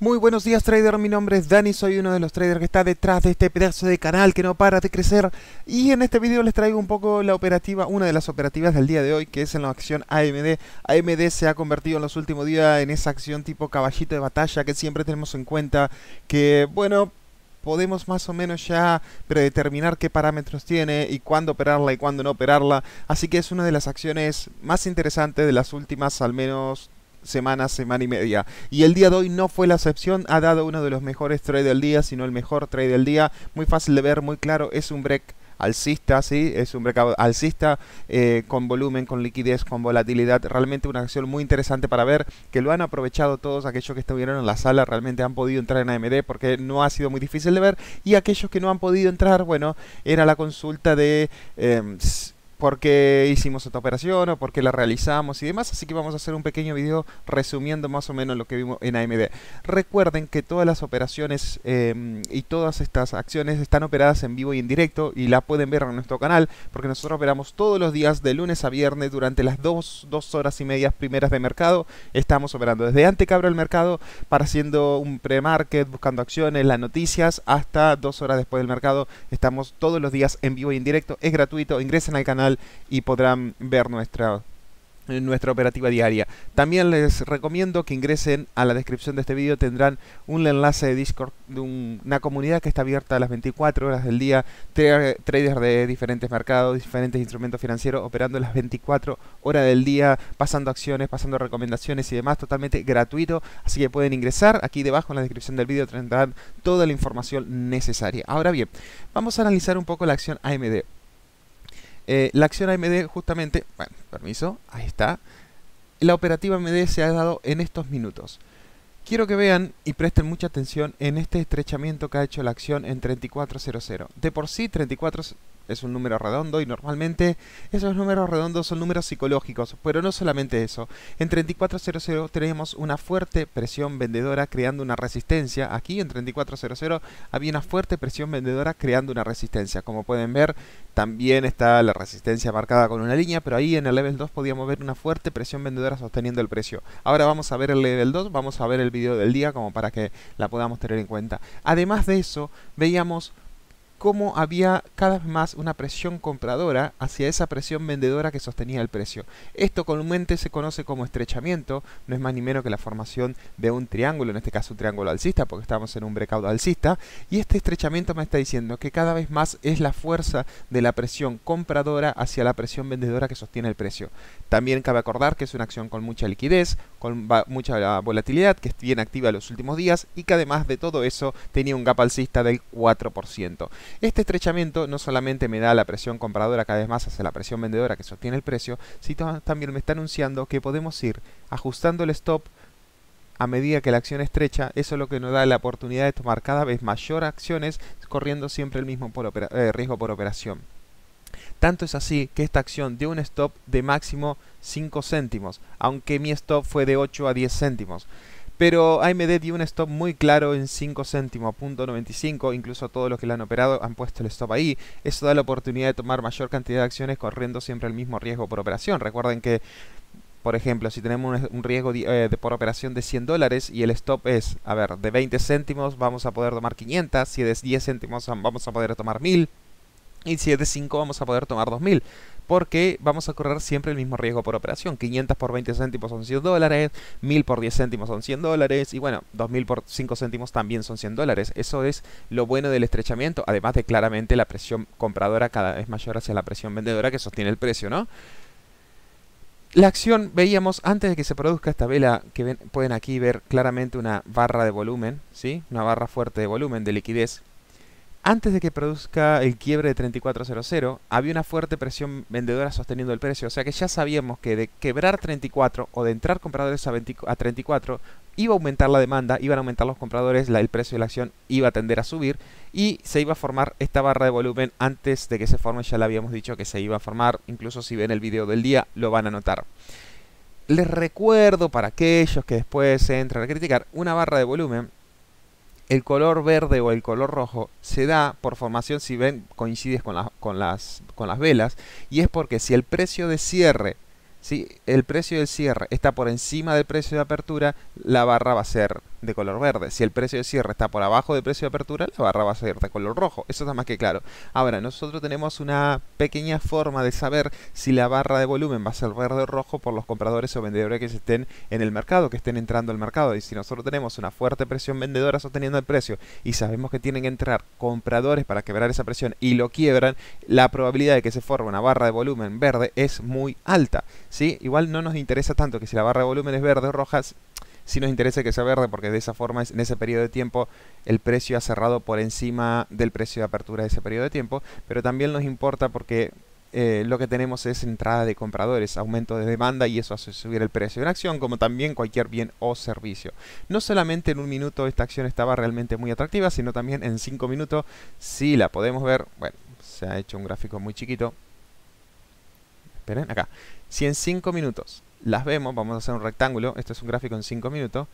Muy buenos días trader, mi nombre es Dani, soy uno de los traders que está detrás de este pedazo de canal que no para de crecer y en este video les traigo un poco la operativa, una de las operativas del día de hoy que es en la acción AMD. AMD se ha convertido en los últimos días en esa acción tipo caballito de batalla que siempre tenemos en cuenta que bueno, podemos más o menos ya predeterminar qué parámetros tiene y cuándo operarla y cuándo no operarla. Así que es una de las acciones más interesantes de las últimas al menos semana, semana y media. Y el día de hoy no fue la excepción, ha dado uno de los mejores trade del día, sino el mejor trade del día. Muy fácil de ver, muy claro, es un break alcista, sí, es un break alcista eh, con volumen, con liquidez, con volatilidad. Realmente una acción muy interesante para ver que lo han aprovechado todos aquellos que estuvieron en la sala, realmente han podido entrar en AMD porque no ha sido muy difícil de ver. Y aquellos que no han podido entrar, bueno, era la consulta de. Em, por qué hicimos esta operación o por qué la realizamos y demás, así que vamos a hacer un pequeño video resumiendo más o menos lo que vimos en AMD. Recuerden que todas las operaciones em, y todas estas acciones están operadas en vivo y en directo y la pueden ver en nuestro canal porque nosotros operamos todos los días de lunes a viernes durante las dos, horas y medias primeras de mercado. Estamos operando desde antes que abra el mercado para haciendo un pre-market, buscando acciones, las noticias, hasta dos horas después del mercado. Estamos todos los días en vivo y en directo, es gratuito, ingresen al canal y podrán ver nuestra nuestra operativa diaria. También les recomiendo que ingresen a la descripción de este vídeo, tendrán un enlace de Discord de una comunidad que está abierta a las 24 horas del día, traders de diferentes mercados, diferentes instrumentos financieros operando las 24 horas del día, pasando acciones, pasando recomendaciones y demás, totalmente gratuito, así que pueden ingresar, aquí debajo en la descripción del vídeo tendrán toda la información necesaria. Ahora bien, vamos a analizar un poco la acción AMD. Eh, la acción AMD justamente, bueno, permiso, ahí está. La operativa AMD se ha dado en estos minutos. Quiero que vean y presten mucha atención en este estrechamiento que ha hecho la acción en 3400. De por sí 34 es un número redondo y normalmente esos números redondos son números psicológicos, pero no solamente eso. En 3400 tenemos una fuerte presión vendedora creando una resistencia. Aquí en 3400 había una fuerte presión vendedora creando una resistencia. Como pueden ver, también está la resistencia marcada con una línea, pero ahí en el level 2 podíamos ver una fuerte presión vendedora sosteniendo el precio. Ahora vamos a ver el level 2, vamos a ver el video del día como para que la podamos tener en cuenta. Además de eso, veíamos cómo había cada vez más una presión compradora hacia esa presión vendedora que sostenía el precio. Esto comúnmente se conoce como estrechamiento, no es más ni menos que la formación de un triángulo, en este caso un triángulo alcista, porque estamos en un breakout alcista, y este estrechamiento me está diciendo que cada vez más es la fuerza de la presión compradora hacia la presión vendedora que sostiene el precio. También cabe acordar que es una acción con mucha liquidez, con mucha volatilidad, que es bien activa los últimos días y que además de todo eso tenía un gap alcista del 4%. Este estrechamiento no solamente me da la presión compradora cada vez más hacia la presión vendedora que sostiene el precio, sino también me está anunciando que podemos ir ajustando el stop a medida que la acción estrecha, eso es lo que nos da la oportunidad de tomar cada vez mayor acciones corriendo siempre el mismo eh, riesgo por operación. Tanto es así que esta acción dio un stop de máximo 5 céntimos, aunque mi stop fue de 8 a 10 céntimos. Pero AMD dio un stop muy claro en 5 céntimos, punto 95, incluso todos los que la han operado han puesto el stop ahí. Eso da la oportunidad de tomar mayor cantidad de acciones corriendo siempre el mismo riesgo por operación. Recuerden que por ejemplo, si tenemos un, riesgo eh, de, por operación de 100 dólares y el stop es, a ver, de 20 céntimos vamos a poder tomar 500, si es 10 céntimos vamos a poder tomar 1000, y si de 5 vamos a poder tomar 2.000 porque vamos a correr siempre el mismo riesgo por operación. 500 por 20 céntimos son 100 dólares, 1000 por 10 céntimos son 100 dólares y bueno, 2000 por 5 céntimos también son 100 dólares. Eso es lo bueno del estrechamiento, además de claramente la presión compradora cada vez mayor hacia la presión vendedora que sostiene el precio, ¿no? La acción veíamos antes de que se produzca esta vela, que pueden aquí ver claramente una barra de volumen, ¿sí? Una barra fuerte de volumen, de liquidez, antes de que produzca el quiebre de 3400, había una fuerte presión vendedora sosteniendo el precio, o sea que ya sabíamos que de quebrar 34 o de entrar compradores a, 34 iba a aumentar la demanda, iban a aumentar los compradores, el precio de la acción iba a tender a subir y se iba a formar esta barra de volumen antes de que se forme, ya le habíamos dicho que se iba a formar, incluso si ven el video del día lo van a notar. Les recuerdo para aquellos que después se entran a criticar, una barra de volumen el color verde o el color rojo se da por formación si ven coincides con, con, las, con las velas y es porque si el precio de cierre si el precio del cierre está por encima del precio de apertura la barra va a ser de color verde. Si el precio de cierre está por abajo del precio de apertura, la barra va a ser de color rojo. Eso está más que claro. Ahora, nosotros tenemos una pequeña forma de saber si la barra de volumen va a ser verde o rojo por los compradores o vendedores que estén en el mercado, que estén entrando al mercado. Y si nosotros tenemos una fuerte presión vendedora sosteniendo el precio y sabemos que tienen que entrar compradores para quebrar esa presión y lo quiebran, la probabilidad de que se forme una barra de volumen verde es muy alta. ¿sí? Igual no nos interesa tanto que si la barra de volumen es verde o roja, si nos interesa que sea verde porque de esa forma, en ese periodo de tiempo, el precio ha cerrado por encima del precio de apertura de ese periodo de tiempo, pero también nos importa porque eh, lo que tenemos es entrada de compradores, aumento de demanda y eso hace subir el precio de una acción, como también cualquier bien o servicio. No solamente en un minuto esta acción estaba realmente muy atractiva, sino también en cinco minutos, si la podemos ver, bueno, se ha hecho un gráfico muy chiquito. Esperen, acá. Si en cinco minutos las vemos, vamos a hacer un rectángulo, este es un gráfico en 5 minutos,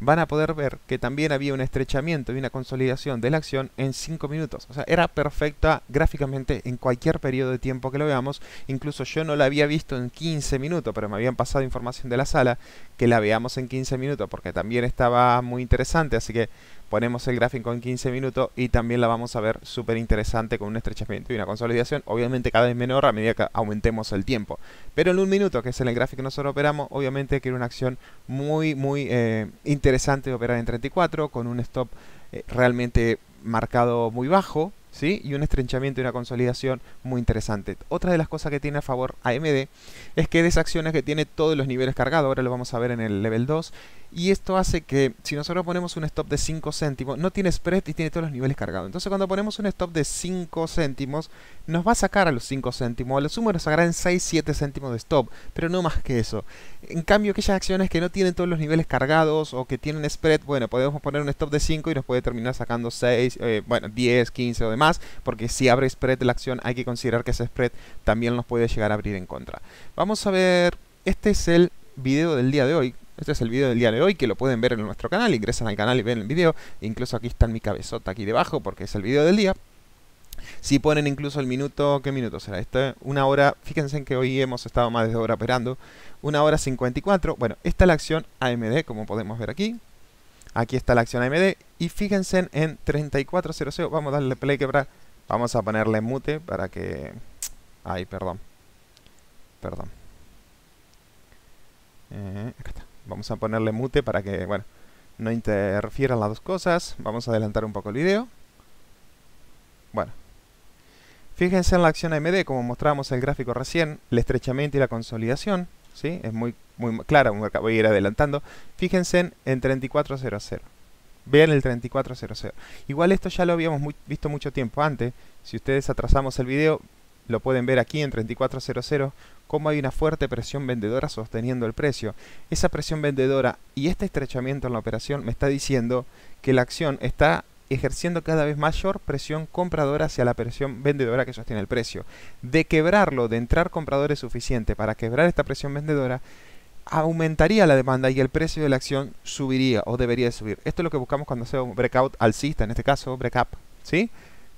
van a poder ver que también había un estrechamiento y una consolidación de la acción en 5 minutos. O sea, era perfecta gráficamente en cualquier periodo de tiempo que lo veamos. Incluso yo no la había visto en 15 minutos, pero me habían pasado información de la sala que la veamos en 15 minutos, porque también estaba muy interesante, así que ponemos el gráfico en 15 minutos y también la vamos a ver súper interesante con un estrechamiento y una consolidación, obviamente cada vez menor a medida que aumentemos el tiempo. Pero en un minuto, que es en el gráfico que nosotros operamos, obviamente era una acción muy, muy eh, interesante de operar en 34, con un stop eh, realmente marcado muy bajo, y un estrechamiento y una consolidación muy interesante. Otra de las cosas que tiene a favor AMD es que de que tiene todos los niveles cargados, ahora lo vamos a ver en el level 2, y esto hace que si nosotros ponemos un stop de 5 céntimos, no tiene spread y tiene todos los niveles cargados. Entonces cuando ponemos un stop de 5 céntimos, nos va a sacar a los 5 céntimos. A lo sumo nos en 6, 7 céntimos de stop, pero no más que eso. En cambio, aquellas acciones que no tienen todos los niveles cargados o que tienen spread, bueno, podemos poner un stop de 5 y nos puede terminar sacando 6, eh, bueno, 10, 15 o demás, porque si abre spread la acción hay que considerar que ese spread también nos puede llegar a abrir en contra. Vamos a ver, este es el video del día de hoy este es el video del día de hoy, que lo pueden ver en nuestro canal, ingresan al canal y ven el video, incluso aquí está en mi cabezota aquí debajo, porque es el video del día. Si ponen incluso el minuto, ¿qué minuto será? Este, una hora, fíjense en que hoy hemos estado más de hora operando, una hora 54, bueno, esta es la acción AMD, como podemos ver aquí, aquí está la acción AMD, y fíjense en 3400, vamos a darle play quebrar vamos a ponerle mute para que, ay, perdón, perdón, eh, acá está. Vamos a ponerle mute para que, bueno, no interfieran las dos cosas. Vamos a adelantar un poco el video. Bueno. Fíjense en la acción AMD, como mostrábamos el gráfico recién, el estrechamiento y la consolidación, ¿sí? Es muy, muy clara, voy a ir adelantando. Fíjense en, en 3400. Vean el 3400. Igual esto ya lo habíamos visto mucho tiempo antes. Si ustedes atrasamos el video, lo pueden ver aquí en 3400 cómo hay una fuerte presión vendedora sosteniendo el precio. Esa presión vendedora y este estrechamiento en la operación me está diciendo que la acción está ejerciendo cada vez mayor presión compradora hacia la presión vendedora que sostiene el precio. De quebrarlo, de entrar compradores suficiente para quebrar esta presión vendedora, aumentaría la demanda y el precio de la acción subiría o debería subir. Esto es lo que buscamos cuando hacemos breakout alcista, en este caso breakup, ¿sí?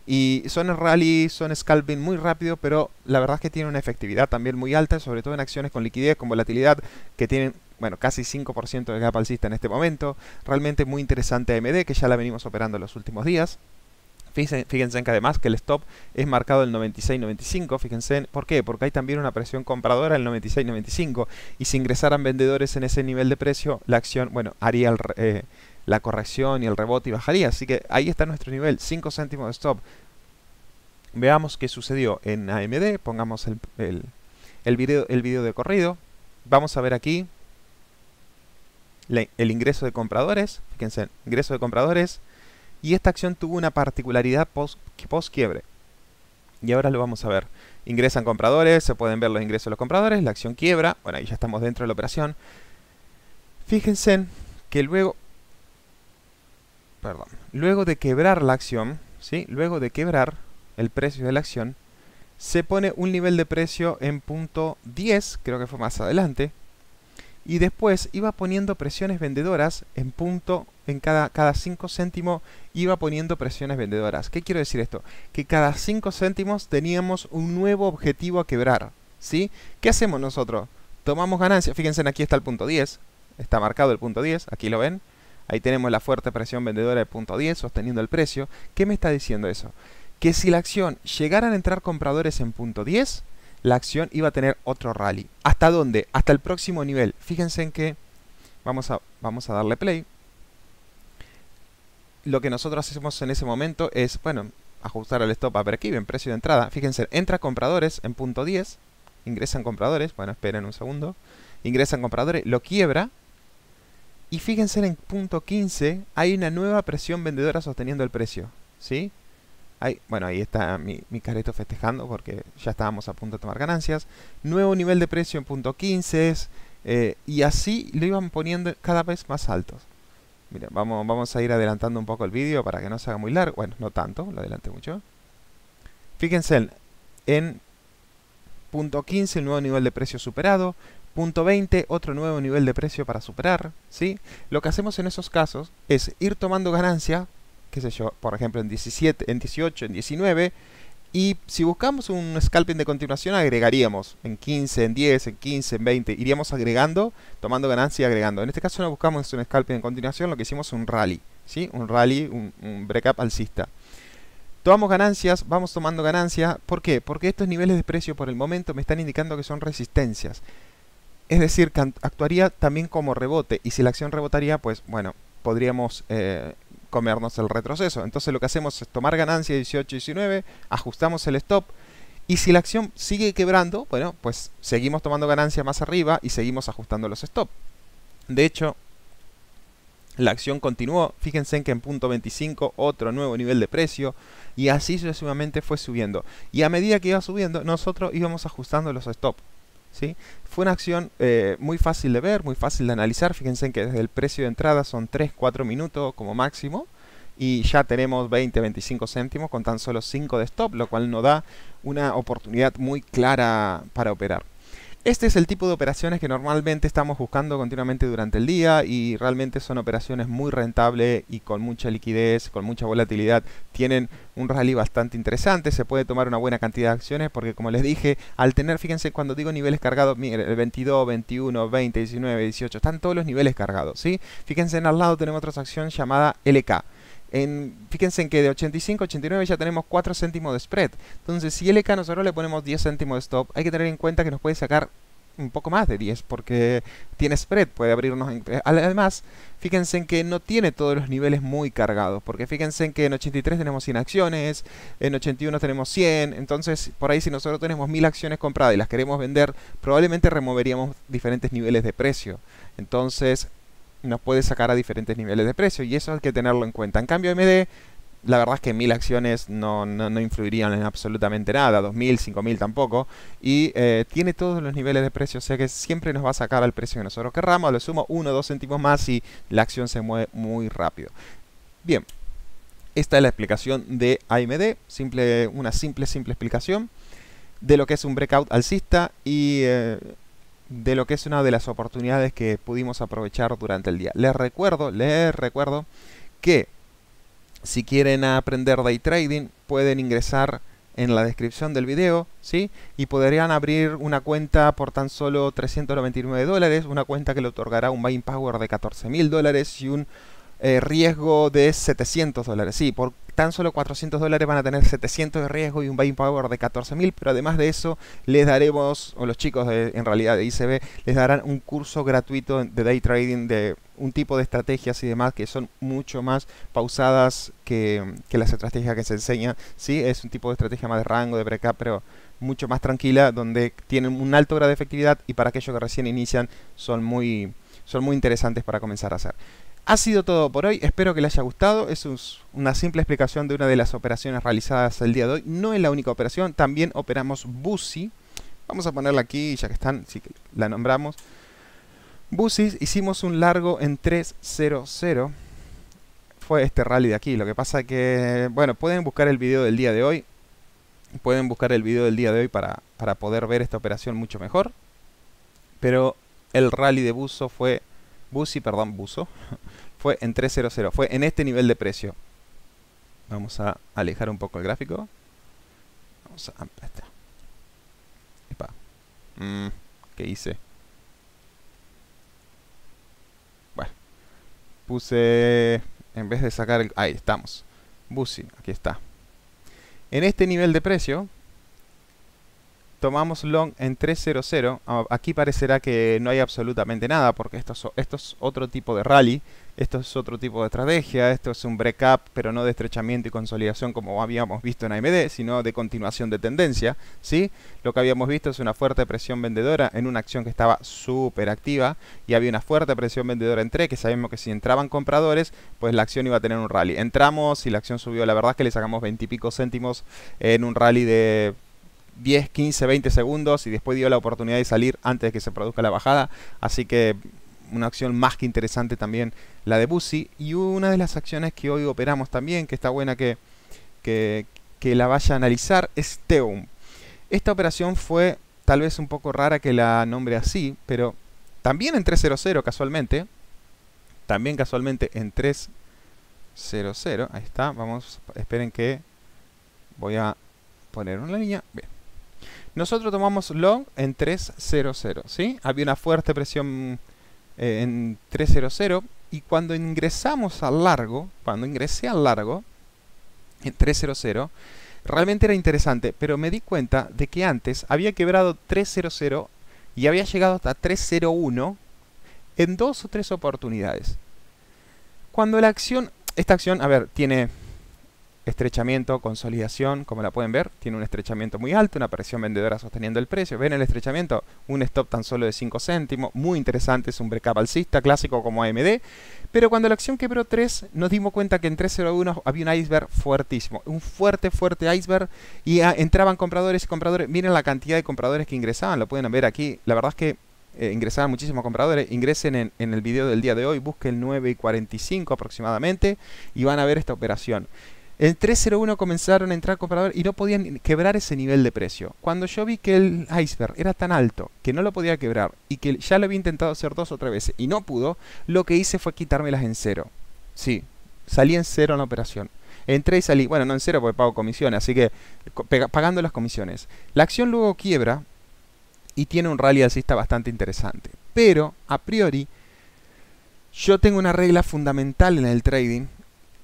Y son rally, son scalping muy rápido, pero la verdad es que tienen una efectividad también muy alta, sobre todo en acciones con liquidez, con volatilidad, que tienen bueno, casi 5% de gap alcista en este momento. Realmente muy interesante AMD, que ya la venimos operando en los últimos días. Fíjense, fíjense que además que el stop es marcado el 96.95, fíjense, ¿por qué? Porque hay también una presión compradora el 96-95 y si ingresaran vendedores en ese nivel de precio, la acción, bueno, haría el la corrección y el rebote y bajaría. Así que ahí está nuestro nivel, 5 céntimos de stop. Veamos qué sucedió en AMD, pongamos el, el, video, de corrido. Vamos a ver aquí el ingreso de compradores, fíjense, ingreso de compradores. Y esta acción tuvo una particularidad post, post quiebre. Y ahora lo vamos a ver. Ingresan compradores, se pueden ver los ingresos de los compradores, la acción quiebra. Bueno, ahí ya estamos dentro de la operación. Fíjense que luego luego de quebrar la acción, ¿sí? luego de quebrar el precio de la acción, se pone un nivel de precio en punto 10, creo que fue más adelante, y después iba poniendo presiones vendedoras en punto, en cada, cada 5 céntimos iba poniendo presiones vendedoras. ¿Qué quiero decir esto? Que cada 5 céntimos teníamos un nuevo objetivo a quebrar, ¿sí? ¿Qué hacemos nosotros? Tomamos ganancias, fíjense aquí está el punto 10, está marcado el punto 10, aquí lo ven, Ahí tenemos la fuerte presión vendedora de punto 10 sosteniendo el precio. ¿Qué me está diciendo eso? Que si la acción llegaran a entrar compradores en punto 10, la acción iba a tener otro rally. ¿Hasta dónde? Hasta el próximo nivel. Fíjense en que vamos a, vamos a darle play. Lo que nosotros hacemos en ese momento es, bueno, ajustar el stop a aquí. Bien, precio de entrada. Fíjense, entra compradores en punto 10, ingresan compradores, bueno, esperen un segundo, ingresan compradores, lo quiebra, y fíjense en punto 15, hay una nueva presión vendedora sosteniendo el precio. ¿Sí? Hay, bueno, ahí está mi, careto festejando porque ya estábamos a punto de tomar ganancias. Nuevo nivel de precio en punto 15 eh, y así lo iban poniendo cada vez más altos. Miren, vamos, vamos a ir adelantando un poco el vídeo para que no se haga muy largo. Bueno, no tanto, lo adelante mucho. Fíjense en, punto 15, nuevo nivel de precio superado. Punto 20, otro nuevo nivel de precio para superar, ¿sí? Lo que hacemos en esos casos es ir tomando ganancia, qué sé yo, por ejemplo en 17, en 18, en 19, y si buscamos un scalping de continuación agregaríamos en 15, en 10, en 15, en 20, iríamos agregando, tomando ganancia y agregando. En este caso no buscamos un scalping de continuación, lo que hicimos es un rally, ¿sí? Un rally, un, un up alcista. Tomamos ganancias, vamos tomando ganancias ¿Por qué? Porque estos niveles de precio por el momento me están indicando que son resistencias. Es decir, que actuaría también como rebote. Y si la acción rebotaría, pues bueno, podríamos eh, comernos el retroceso. Entonces lo que hacemos es tomar ganancia 18-19, ajustamos el stop. Y si la acción sigue quebrando, bueno, pues seguimos tomando ganancia más arriba y seguimos ajustando los stop. De hecho, la acción continuó, fíjense en que en punto 25 otro nuevo nivel de precio y así sucesivamente fue subiendo. Y a medida que iba subiendo, nosotros íbamos ajustando los stops. Fue una acción eh, muy fácil de ver, muy fácil de analizar. Fíjense que desde el precio de entrada son 3-4 minutos como máximo y ya tenemos 20-25 céntimos con tan solo 5 de stop, lo cual nos da una oportunidad muy clara para operar. Este es el tipo de operaciones que normalmente estamos buscando continuamente durante el día y realmente son operaciones muy rentables y con mucha liquidez, con mucha volatilidad. Tienen un rally bastante interesante, se puede tomar una buena cantidad de acciones porque como les dije, al tener, fíjense, cuando digo niveles cargados, miren, el 22, 21, 20, 19, 18, están todos los niveles cargados, ¿sí? Fíjense, en al lado tenemos otra acción llamada LK. En, fíjense en que de 85 a 89 ya tenemos 4 céntimos de spread. Entonces, si LK nosotros le ponemos 10 céntimos de stop, hay que tener en cuenta que nos puede sacar un poco más de 10 porque tiene spread, puede abrirnos... Además, fíjense en que no tiene todos los niveles muy cargados, porque fíjense en que en 83 tenemos 100 acciones, en 81 tenemos 100, entonces por ahí si nosotros tenemos 1000 acciones compradas y las queremos vender, probablemente removeríamos diferentes niveles de precio. Entonces, nos puede sacar a diferentes niveles de precio y eso hay que tenerlo en cuenta. En cambio, AMD, la verdad es que mil acciones no, influirían en absolutamente nada, 2000, 5000 tampoco, y eh, tiene todos los niveles de precio, o sea que siempre nos va a sacar al precio que nosotros querramos, lo sumo 1 o 2 céntimos más y la acción se mueve muy rápido. Bien, esta es la explicación de AMD, simple, una simple, simple explicación de lo que es un breakout alcista y... Eh, de lo que es una de las oportunidades que pudimos aprovechar durante el día. Les recuerdo, les recuerdo que si quieren aprender day trading pueden ingresar en la descripción del video, ¿sí? Y podrían abrir una cuenta por tan solo 399 dólares, una cuenta que le otorgará un buying power de 14 mil dólares y un eh, riesgo de 700 dólares. Sí, por tan solo 400 dólares van a tener 700 de riesgo y un buying power de 14.000, pero además de eso les daremos, o los chicos en realidad de ICB, les darán un curso gratuito de day trading de un tipo de estrategias y demás que son mucho más pausadas que, las estrategias que se enseñan. Sí, es un tipo de estrategia más de rango, de break up pero mucho más tranquila, donde tienen un alto grado de efectividad y para aquellos que recién inician son muy, son muy interesantes para comenzar a hacer. Ha sido todo por hoy, espero que les haya gustado. Es una simple explicación de una de las operaciones realizadas el día de hoy. No es la única operación, también operamos BUSI. Vamos a ponerla aquí, ya que están, si la nombramos. BUSI, hicimos un largo en 3.00. Fue este rally de aquí. Lo que pasa que, bueno, pueden buscar el video del día de hoy. Pueden buscar el video del día de hoy para, para poder ver esta operación mucho mejor. Pero el rally de buzo fue Busi, perdón, Buso, fue en 300, fue en este nivel de precio. Vamos a alejar un poco el gráfico. Vamos a... Ah, está. Epa. Mm, ¿Qué hice? Bueno. Puse... En vez de sacar el... Ahí estamos. Busi, aquí está. En este nivel de precio, tomamos long en 3.00, ah, aquí parecerá que no hay absolutamente nada, porque esto es, otro tipo de rally, esto es otro tipo de estrategia, esto es un break-up, pero no de estrechamiento y consolidación como habíamos visto en AMD, sino de continuación de tendencia, ¿sí? Lo que habíamos visto es una fuerte presión vendedora en una acción que estaba súper activa y había una fuerte presión vendedora en 3. que sabemos que si entraban compradores, pues la acción iba a tener un rally. Entramos y la acción subió, la verdad es que le sacamos 20 y pico céntimos en un rally de 10, 15, 20 segundos y después dio la oportunidad de salir antes de que se produzca la bajada. Así que una acción más que interesante también la de Busi. Y una de las acciones que hoy operamos también, que está buena que, que, que la vaya a analizar, es Teum. Esta operación fue tal vez un poco rara que la nombre así, pero también en 3.00 casualmente. También casualmente en 3.00. Ahí está, vamos, esperen que voy a poner una línea. Bien. Nosotros tomamos long en 3.00, ¿sí? Había una fuerte presión eh, en 3.00 y cuando ingresamos al largo, cuando ingresé al largo, en 3.00, realmente era interesante, pero me di cuenta de que antes había quebrado 3.00 y había llegado hasta 3.01 en dos o tres oportunidades. Cuando la acción, esta acción, a ver, tiene estrechamiento, consolidación, como la pueden ver, tiene un estrechamiento muy alto, una presión vendedora sosteniendo el precio. ¿Ven el estrechamiento? Un stop tan solo de 5 céntimos, muy interesante, es un breakup alcista clásico como AMD. Pero cuando la acción quebró 3, nos dimos cuenta que en 301 había un iceberg fuertísimo, un fuerte, fuerte iceberg, y entraban compradores y compradores. Miren la cantidad de compradores que ingresaban, lo pueden ver aquí. La verdad es que eh, ingresaban muchísimos compradores, ingresen en, en, el video del día de hoy, busquen 9 y 45 aproximadamente y van a ver esta operación. En 301 comenzaron a entrar compradores y no podían quebrar ese nivel de precio. Cuando yo vi que el iceberg era tan alto que no lo podía quebrar y que ya lo había intentado hacer dos o tres veces y no pudo, lo que hice fue quitármelas en cero. Sí, salí en cero en la operación. Entré y salí, bueno, no en cero porque pago comisiones, así que pagando las comisiones. La acción luego quiebra y tiene un rally alcista bastante interesante. Pero, a priori, yo tengo una regla fundamental en el trading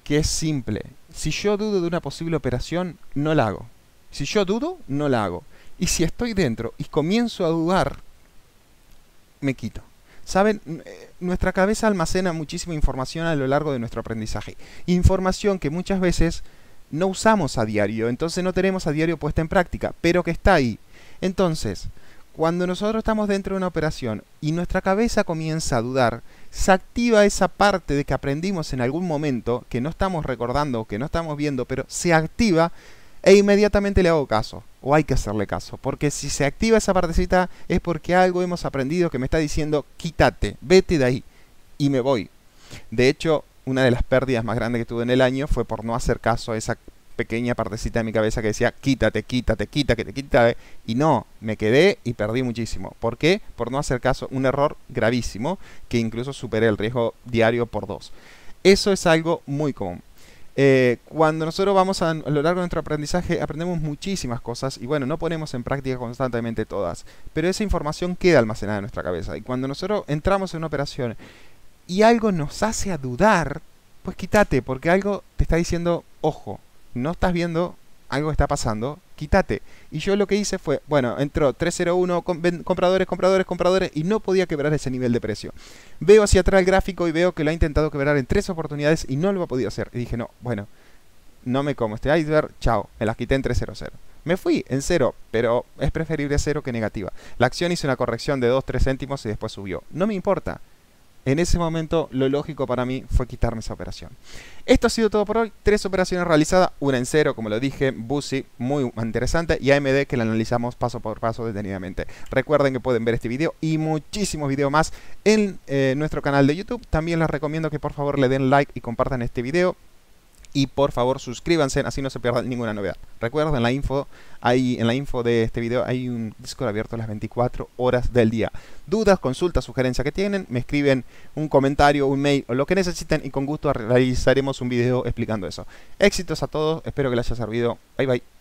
que es simple si yo dudo de una posible operación, no la hago. Si yo dudo, no la hago. Y si estoy dentro y comienzo a dudar, me quito. Saben, eh, nuestra cabeza almacena muchísima información a lo largo de nuestro aprendizaje. Información que muchas veces no usamos a diario, entonces no tenemos a diario puesta en práctica, pero que está ahí. Entonces, cuando nosotros estamos dentro de una operación y nuestra cabeza comienza a dudar, se activa esa parte de que aprendimos en algún momento, que no estamos recordando, que no estamos viendo, pero se activa e inmediatamente le hago caso, o hay que hacerle caso, porque si se activa esa partecita es porque algo hemos aprendido que me está diciendo, quítate, vete de ahí, y me voy. De hecho, una de las pérdidas más grandes que tuve en el año fue por no hacer caso a esa pequeña partecita de mi cabeza que decía, quítate, quítate, quítate, quítate. Y no, me quedé y perdí muchísimo. ¿Por qué? Por no hacer caso. Un error gravísimo que incluso superé el riesgo diario por dos. Eso es algo muy común. Eh, cuando nosotros vamos a, a, lo largo de nuestro aprendizaje aprendemos muchísimas cosas y bueno, no ponemos en práctica constantemente todas, pero esa información queda almacenada en nuestra cabeza y cuando nosotros entramos en una operación y algo nos hace a dudar, pues quítate, porque algo te está diciendo, ojo, no estás viendo, algo que está pasando, quítate. Y yo lo que hice fue, bueno, entró 301, compradores, compradores, compradores, y no podía quebrar ese nivel de precio. Veo hacia atrás el gráfico y veo que lo ha intentado quebrar en tres oportunidades y no lo ha podido hacer. Y dije, no, bueno, no me como este iceberg, chao, me las quité en 300. Me fui en cero, pero es preferible cero que negativa. La acción hizo una corrección de 2-3 céntimos y después subió. No me importa. En ese momento lo lógico para mí fue quitarme esa operación. Esto ha sido todo por hoy. Tres operaciones realizadas, una en cero, como lo dije, Busi, muy interesante, y AMD que la analizamos paso por paso detenidamente. Recuerden que pueden ver este video y muchísimos videos más en eh, nuestro canal de YouTube. También les recomiendo que por favor le den like y compartan este video y por favor suscríbanse, así no se pierdan ninguna novedad. Recuerden la info, hay, en la info de este video hay un Discord abierto las 24 horas del día. Dudas, consultas, sugerencias que tienen, me escriben un comentario, un mail o lo que necesiten y con gusto realizaremos un video explicando eso. Éxitos a todos, espero que les haya servido. Bye bye.